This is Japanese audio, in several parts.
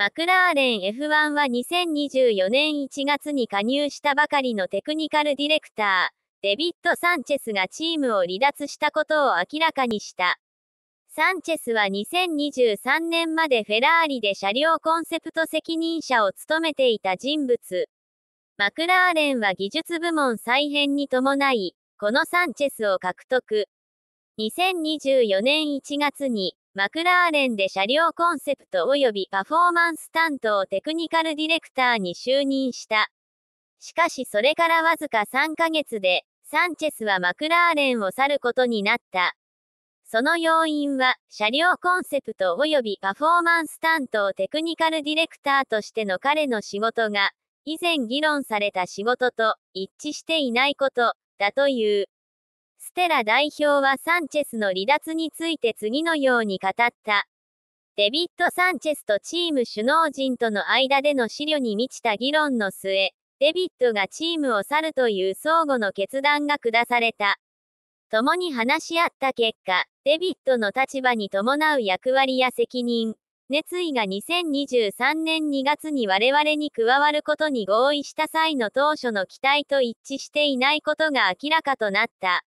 マクラーレン F1 は2024年1月に加入したばかりのテクニカルディレクター、デビッド・サンチェスがチームを離脱したことを明らかにした。サンチェスは2023年までフェラーリで車両コンセプト責任者を務めていた人物。マクラーレンは技術部門再編に伴い、このサンチェスを獲得。2024年1月に、マクラーレンで車両コンセプト及びパフォーマンス担当テクニカルディレクターに就任した。しかしそれからわずか3ヶ月で、サンチェスはマクラーレンを去ることになった。その要因は、車両コンセプト及びパフォーマンス担当テクニカルディレクターとしての彼の仕事が、以前議論された仕事と一致していないことだという。ステラ代表はサンチェスの離脱について次のように語った。デビッド・サンチェスとチーム首脳陣との間での資料に満ちた議論の末、デビッドがチームを去るという相互の決断が下された。共に話し合った結果、デビッドの立場に伴う役割や責任、熱意が2023年2月に我々に加わることに合意した際の当初の期待と一致していないことが明らかとなった。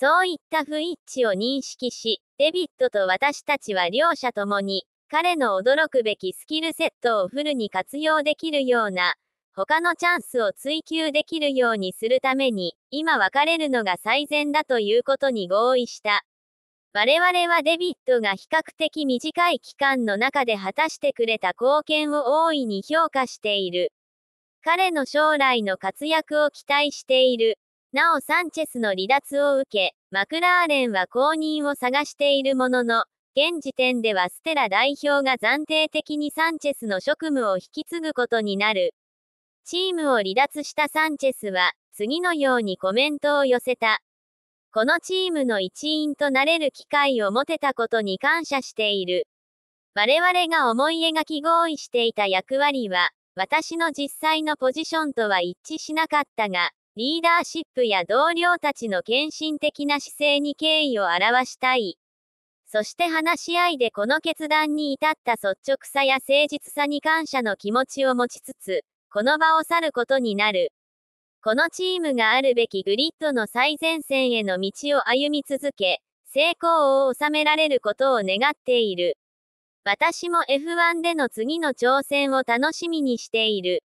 そういった不一致を認識し、デビットと私たちは両者ともに、彼の驚くべきスキルセットをフルに活用できるような、他のチャンスを追求できるようにするために、今別れるのが最善だということに合意した。我々はデビットが比較的短い期間の中で果たしてくれた貢献を大いに評価している。彼の将来の活躍を期待している。なおサンチェスの離脱を受け、マクラーレンは後任を探しているものの、現時点ではステラ代表が暫定的にサンチェスの職務を引き継ぐことになる。チームを離脱したサンチェスは、次のようにコメントを寄せた。このチームの一員となれる機会を持てたことに感謝している。我々が思い描き合意していた役割は、私の実際のポジションとは一致しなかったが、リーダーシップや同僚たちの献身的な姿勢に敬意を表したい。そして話し合いでこの決断に至った率直さや誠実さに感謝の気持ちを持ちつつ、この場を去ることになる。このチームがあるべきグリッドの最前線への道を歩み続け、成功を収められることを願っている。私も F1 での次の挑戦を楽しみにしている。